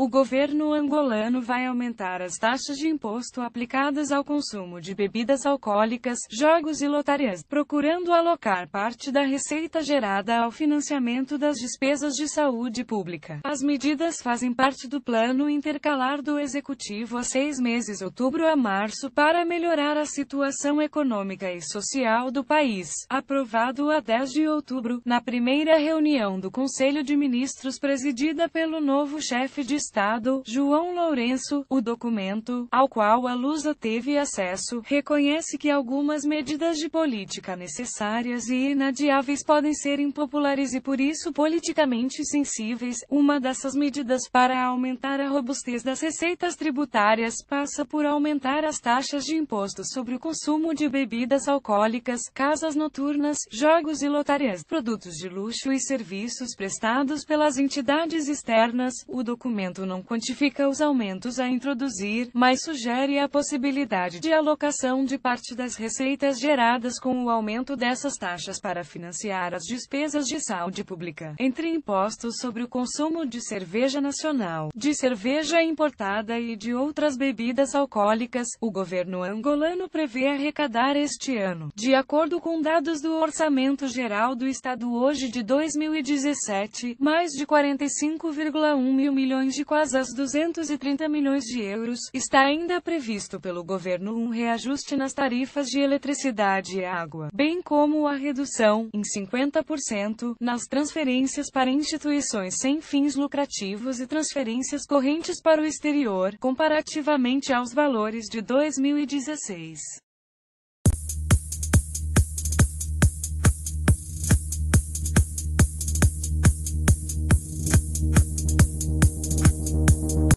O governo angolano vai aumentar as taxas de imposto aplicadas ao consumo de bebidas alcoólicas, jogos e lotarias, procurando alocar parte da receita gerada ao financiamento das despesas de saúde pública. As medidas fazem parte do plano intercalar do executivo a seis meses outubro a março para melhorar a situação econômica e social do país, aprovado a 10 de outubro, na primeira reunião do Conselho de Ministros presidida pelo novo chefe de Estado, João Lourenço, o documento, ao qual a Lusa teve acesso, reconhece que algumas medidas de política necessárias e inadiáveis podem ser impopulares e por isso politicamente sensíveis. Uma dessas medidas para aumentar a robustez das receitas tributárias passa por aumentar as taxas de imposto sobre o consumo de bebidas alcoólicas, casas noturnas, jogos e lotarias, produtos de luxo e serviços prestados pelas entidades externas. O documento não quantifica os aumentos a introduzir, mas sugere a possibilidade de alocação de parte das receitas geradas com o aumento dessas taxas para financiar as despesas de saúde pública, entre impostos sobre o consumo de cerveja nacional, de cerveja importada e de outras bebidas alcoólicas. O governo angolano prevê arrecadar este ano, de acordo com dados do Orçamento Geral do Estado hoje de 2017, mais de 45,1 mil milhões de de quase as 230 milhões de euros, está ainda previsto pelo governo um reajuste nas tarifas de eletricidade e água, bem como a redução, em 50%, nas transferências para instituições sem fins lucrativos e transferências correntes para o exterior, comparativamente aos valores de 2016.